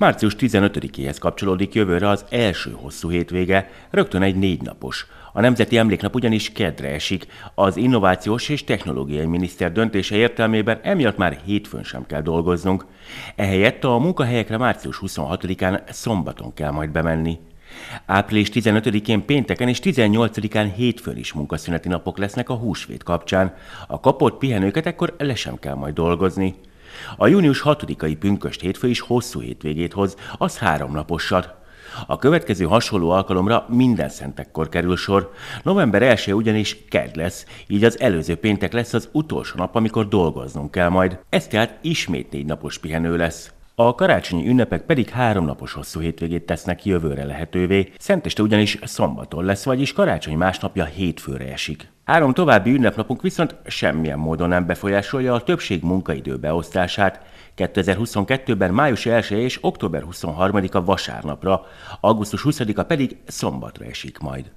Március 15-éhez kapcsolódik jövőre az első hosszú hétvége, rögtön egy négy napos. A Nemzeti Emléknap ugyanis kedre esik. Az Innovációs és Technológiai Miniszter döntése értelmében emiatt már hétfőn sem kell dolgoznunk. Ehelyett a munkahelyekre március 26-án szombaton kell majd bemenni. Április 15-én pénteken és 18-án hétfőn is munkaszüneti napok lesznek a húsvét kapcsán. A kapott pihenőket ekkor le sem kell majd dolgozni. A június 6-ai pünköst hétfő is hosszú hétvégét hoz, az háromnapossat. A következő hasonló alkalomra minden szentekkor kerül sor. November 1 ugyanis kedd lesz, így az előző péntek lesz az utolsó nap, amikor dolgoznunk kell majd. Ez tehát ismét négy napos pihenő lesz. A karácsonyi ünnepek pedig háromnapos hosszú hétvégét tesznek jövőre lehetővé, szenteste ugyanis szombaton lesz, vagyis karácsony másnapja hétfőre esik. Három további ünnepnapunk viszont semmilyen módon nem befolyásolja a többség munkaidő beosztását. 2022-ben május 1 és október 23-a vasárnapra, augusztus 20-a pedig szombatra esik majd.